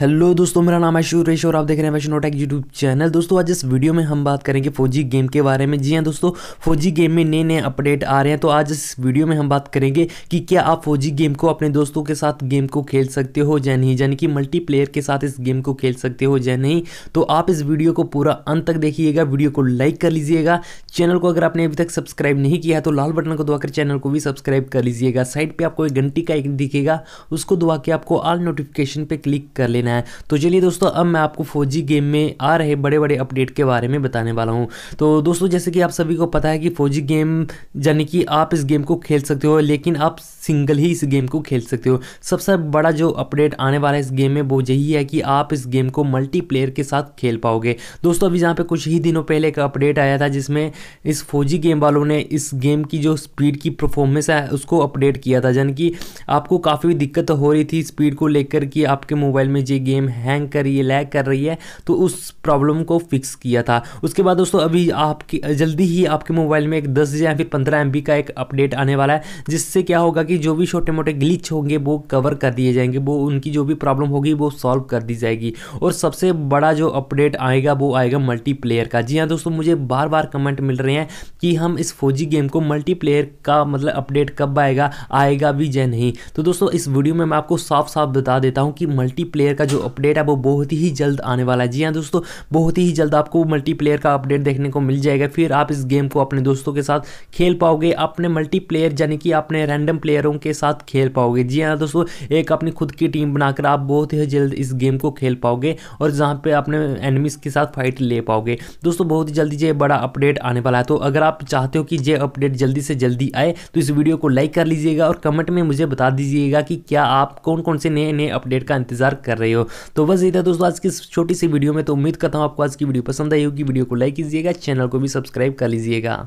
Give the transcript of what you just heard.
hello दोस्तों मेरा नाम है सुरेश और आप देख रहे हैं वैश्नो टेक यूट्यूब चैनल दोस्तों आज इस वीडियो में हम बात करेंगे फौजी गेम के बारे में जी हां दोस्तों फौजी गेम में नए नए अपडेट आ रहे हैं तो आज इस वीडियो में हम बात करेंगे कि क्या आप फौजी गेम को अपने दोस्तों के साथ गेम को खेल सकते हो या नहीं यानी कि मल्टीप्लेयर के साथ इस गेम को खेल सकते हो या नहीं तो आप इस वीडियो को पूरा अंत तक देखिएगा वीडियो को लाइक कर लीजिएगा चैनल को अगर आपने अभी तक सब्सक्राइब नहीं किया है तो लाल बटन को दबाकर चैनल को भी सब्सक्राइब कर लीजिएगा साइड पर आपको एक घंटी का एक दिखेगा उसको दबा के आपको ऑल नोटिफिकेशन पर क्लिक कर लेना लेना है तो चलिए दोस्तों अब मैं आपको फौजी गेम में आ रहे बड़े बड़े अपडेट के बारे में बताने वाला हूँ तो दोस्तों जैसे कि आप सभी को पता है कि फौजी गेम यानी कि आप इस गेम को खेल सकते हो लेकिन आप सिंगल ही इस गेम को खेल सकते हो सबसे बड़ा जो अपडेट आने वाला है इस गेम में वो यही है कि आप इस गेम को मल्टीप्लेयर के साथ खेल पाओगे दोस्तों अभी जहाँ पे कुछ ही दिनों पहले एक अपडेट आया था जिसमें इस फौजी गेम वालों ने इस गेम की जो स्पीड की परफॉर्मेंस है उसको अपडेट किया था यानी कि आपको काफ़ी दिक्कत हो रही थी स्पीड को लेकर कि आपके मोबाइल में ये ये गेम हैंग कर रही है लैग कर रही है तो उस प्रॉब्लम को फिक्स किया था उसके बाद दोस्तों अभी आपकी जल्दी ही आपके मोबाइल में एक दस या फिर पंद्रह एम का एक अपडेट आने वाला है जिससे क्या होगा कि जो भी छोटे मोटे ग्लिच होंगे वो कवर कर दिए जाएंगे वो उनकी जो भी प्रॉब्लम होगी वो सॉल्व कर दी जाएगी और सबसे बड़ा जो अपडेट आएगा वो आएगा मल्टीप्लेयर का जी हाँ दोस्तों मुझे बार बार कमेंट मिल रहे हैं कि हम इस फौजी गेम को मल्टीप्लेयर का मतलब अपडेट कब आएगा आएगा भी या नहीं तो दोस्तों इस वीडियो में मैं आपको साफ साफ बता देता हूँ कि मल्टीप्लेयर का जो अपडेट है वो बहुत ही जल्द आने वाला है जी हाँ दोस्तों बहुत ही जल्द आपको मल्टीप्लेयर का अपडेट देखने को मिल जाएगा फिर आप इस गेम को अपने दोस्तों के साथ खेल पाओगे अपने मल्टीप्लेयर यानी कि अपने रैंडम प्लेयरों के साथ खेल पाओगे जी हाँ दोस्तों एक अपनी खुद की टीम बनाकर आप बहुत ही जल्द इस गेम को खेल पाओगे और जहाँ पर अपने एनिमीज के साथ फाइट ले पाओगे दोस्तों बहुत ही जल्दी ये बड़ा अपडेट आने वाला है तो अगर आप चाहते हो कि ये अपडेट जल्दी से जल्दी आए तो इस वीडियो को लाइक कर लीजिएगा और कमेंट में मुझे बता दीजिएगा कि क्या आप कौन कौन से नए नए अपडेट का इंतजार कर रहे हो हो तो बस ये था दोस्तों आज की छोटी सी वीडियो में तो उम्मीद करता हूँ आपको आज की वीडियो पसंद आई होगी वीडियो को लाइक कीजिएगा चैनल को भी सब्सक्राइब कर लीजिएगा